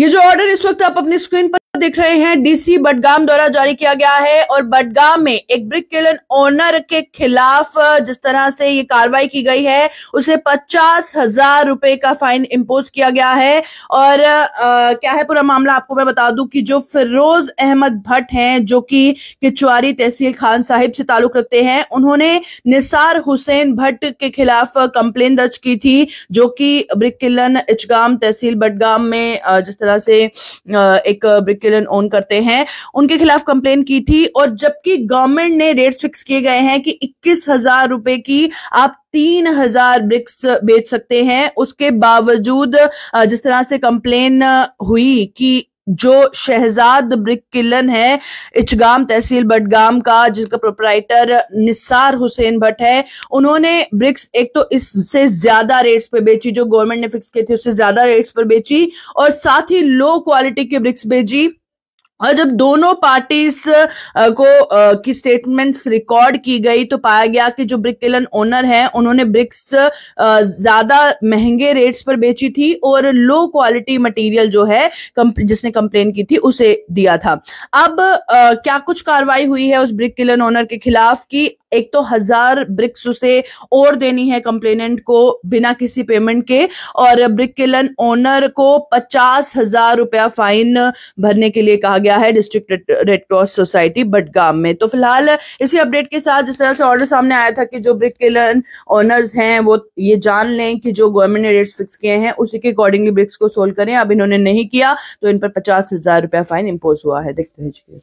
ये जो ऑर्डर इस वक्त आप अपनी स्क्रीन पर दिख रहे हैं डीसी बडगाम द्वारा जारी किया गया है और बडगाम में एक ब्रिक किलन ओनर के खिलाफ जिस तरह से ये कार्रवाई की गई है उसे पचास हजार रुपए का फाइन इम्पोज किया गया है और आ, क्या है पूरा मामला आपको मैं बता दूं कि जो फिरोज अहमद भट्ट हैं जो कि किचुआरी तहसील खान साहिब से ताल्लुक रखते हैं उन्होंने निसार हुसैन भट्ट के खिलाफ कंप्लेन दर्ज की थी जो कि ब्रिक किलन इचगाम तहसील बडगाम में जिस तरह से एक ब्रिक टेलन ओन करते हैं उनके खिलाफ कंप्लेन की थी और जबकि गवर्नमेंट ने रेट्स फिक्स किए गए हैं कि इक्कीस हजार रुपए की आप तीन हजार ब्रिक्स बेच सकते हैं उसके बावजूद जिस तरह से कंप्लेन हुई कि जो शहजाद ब्रिक किलन है इचगाम तहसील बटगाम का जिसका प्रोपराइटर निसार हुसैन भट्ट है उन्होंने ब्रिक्स एक तो इससे ज्यादा रेट्स पे बेची जो गवर्नमेंट ने फिक्स किए थे उससे ज्यादा रेट्स पर बेची और साथ ही लो क्वालिटी की ब्रिक्स बेची और जब दोनों पार्टीज को की स्टेटमेंट्स रिकॉर्ड की गई तो पाया गया कि जो ब्रिक किलन ओनर हैं उन्होंने ब्रिक्स ज्यादा महंगे रेट्स पर बेची थी और लो क्वालिटी मटेरियल जो है जिसने कंप्लेन की थी उसे दिया था अब क्या कुछ कार्रवाई हुई है उस ब्रिक किलन ओनर के खिलाफ कि एक तो हजार ब्रिक्स उसे और देनी है कंप्लेनेंट को बिना किसी पेमेंट के और ब्रिक किलन ओनर को पचास हजार रुपया फाइन भरने के लिए कहा गया है district Red Cross society Budgam में तो फिलहाल इसी अपडेट के साथ जिस तरह से ऑर्डर सामने आया था कि जो ब्रिक किलन ओनर्स हैं वो ये जान लें कि जो गवर्नमेंट ने रेट्स फिक्स किए हैं उसी के अकॉर्डिंगली ब्रिक्स को सोल्व करें अब इन्होंने नहीं किया तो इन पर पचास हजार रुपया फाइन इम्पोज हुआ है देखते हैं